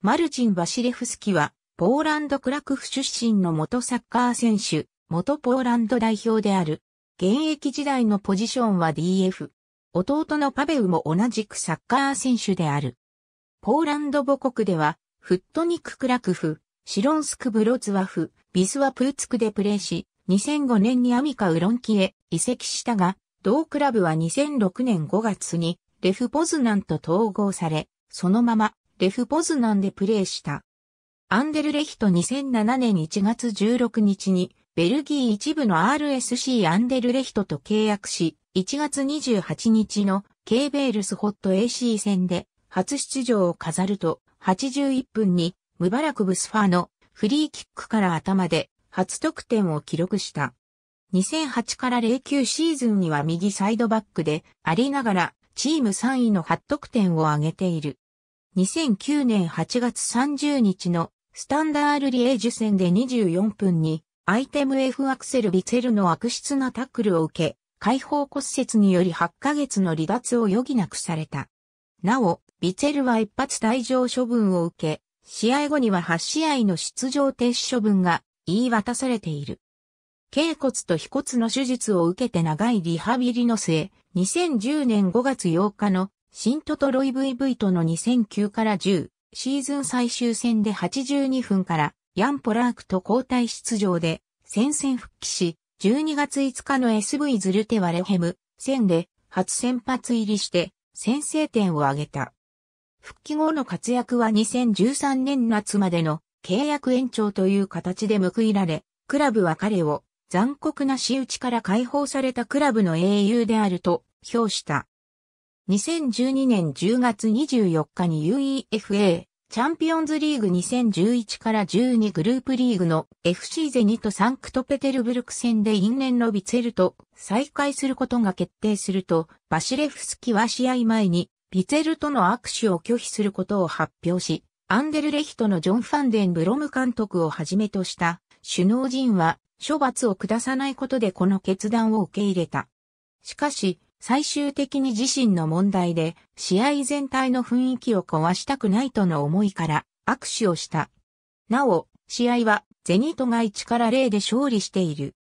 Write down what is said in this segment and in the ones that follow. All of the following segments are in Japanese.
マルチン・バシレフスキは、ポーランドクラクフ出身の元サッカー選手、元ポーランド代表である。現役時代のポジションは DF。弟のパベウも同じくサッカー選手である。ポーランド母国では、フットニック・クラクフ、シロンスク・ブロツワフ、ビスワ・プーツクでプレーし、2005年にアミカ・ウロンキへ移籍したが、同クラブは2006年5月にレフ・ポズナンと統合され、そのままレフポズナンでプレーした。アンデルレヒト2007年1月16日に、ベルギー一部の RSC アンデルレヒトと契約し、1月28日のケーベールスホット AC 戦で初出場を飾ると、81分にムバラクブスファーのフリーキックから頭で初得点を記録した。2008から09シーズンには右サイドバックでありながらチーム3位の8得点を挙げている。2009年8月30日のスタンダールリエージュ戦で24分にアイテム F アクセル・ビツェルの悪質なタックルを受け、解放骨折により8ヶ月の離脱を余儀なくされた。なお、ビツェルは一発退場処分を受け、試合後には8試合の出場停止処分が言い渡されている。頸骨と腓骨の手術を受けて長いリハビリの末、2010年5月8日のシントトロイ VV との2009から10シーズン最終戦で82分からヤンポラークと交代出場で戦線復帰し、12月5日の SV ズルテワレヘム戦で初先発入りして先制点を挙げた。復帰後の活躍は2013年夏までの契約延長という形で報いられ、クラブは彼を残酷な仕打ちから解放されたクラブの英雄であると評した。2012年10月24日に UEFA チャンピオンズリーグ2011から12グループリーグの FC ゼニとサンクトペテルブルク戦で因縁のビツェルと再会することが決定すると、バシレフスキは試合前にビツェルとの握手を拒否することを発表し、アンデルレヒトのジョン・ファンデン・ブロム監督をはじめとした首脳陣は処罰を下さないことでこの決断を受け入れた。しかし、最終的に自身の問題で試合全体の雰囲気を壊したくないとの思いから握手をした。なお、試合はゼニートが1から0で勝利している。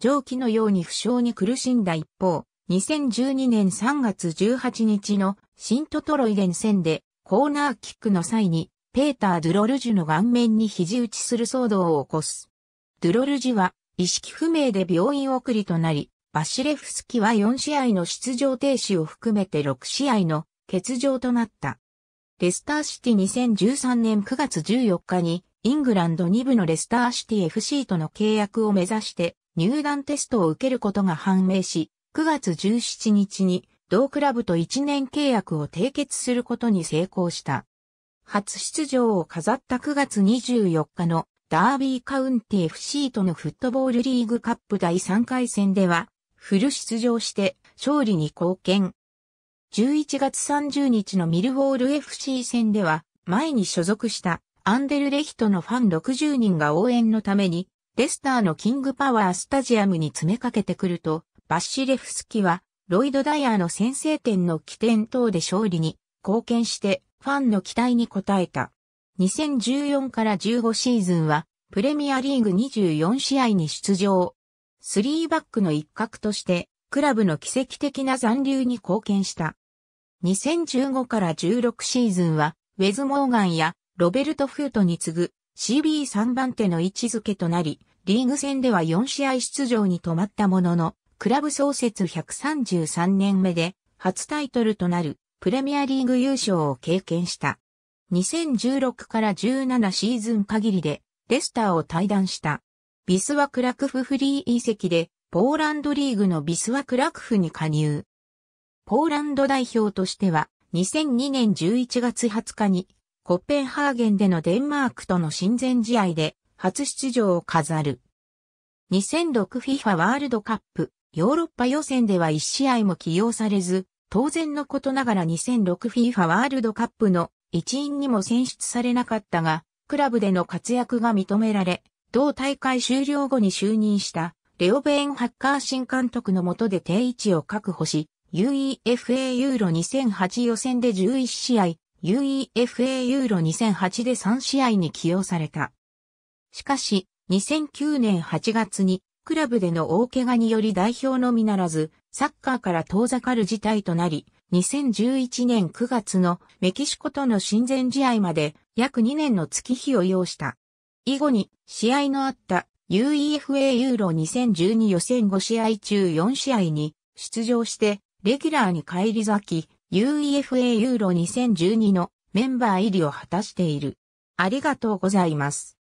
上記のように負傷に苦しんだ一方、2012年3月18日のシントトロイデン戦でコーナーキックの際にペーター・ドゥロルジュの顔面に肘打ちする騒動を起こす。ドゥロルジュは意識不明で病院送りとなり、バシレフスキは4試合の出場停止を含めて6試合の欠場となった。レスターシティ2013年9月14日にイングランド2部のレスターシティ FC との契約を目指して入団テストを受けることが判明し、9月17日に同クラブと1年契約を締結することに成功した。初出場を飾った9月24日のダービーカウンティ FC とのフットボールリーグカップ第3回戦ではフル出場して勝利に貢献。11月30日のミルウォール FC 戦では、前に所属したアンデルレヒトのファン60人が応援のために、レスターのキングパワースタジアムに詰めかけてくると、バッシレフスキは、ロイド・ダイヤーの先制点の起点等で勝利に貢献してファンの期待に応えた。2014から15シーズンはプレミアリーグ24試合に出場、スリーバックの一角として、クラブの奇跡的な残留に貢献した。2015から16シーズンは、ウェズ・モーガンやロベルト・フートに次ぐ CB3 番手の位置づけとなり、リーグ戦では4試合出場に止まったものの、クラブ創設133年目で初タイトルとなるプレミアリーグ優勝を経験した。2016から17シーズン限りでレスターを退団した。ビスワクラクフフリー遺跡で、ポーランドリーグのビスワクラクフに加入。ポーランド代表としては、2002年11月20日に、コッペンハーゲンでのデンマークとの親善試合で、初出場を飾る。2006FIFA ワールドカップ、ヨーロッパ予選では1試合も起用されず、当然のことながら 2006FIFA ワールドカップの一員にも選出されなかったが、クラブでの活躍が認められ、同大会終了後に就任した、レオベーン・ハッカー新監督の下で定位置を確保し、UEFA ユーロ2008予選で11試合、UEFA ユーロ2008で3試合に起用された。しかし、2009年8月に、クラブでの大怪我により代表のみならず、サッカーから遠ざかる事態となり、2011年9月のメキシコとの親善試合まで約2年の月日を要した。以後に試合のあった UEFA ユーロ2012予選5試合中4試合に出場して、レギュラーに返り咲き、UEFA ユーロ2012のメンバー入りを果たしている。ありがとうございます。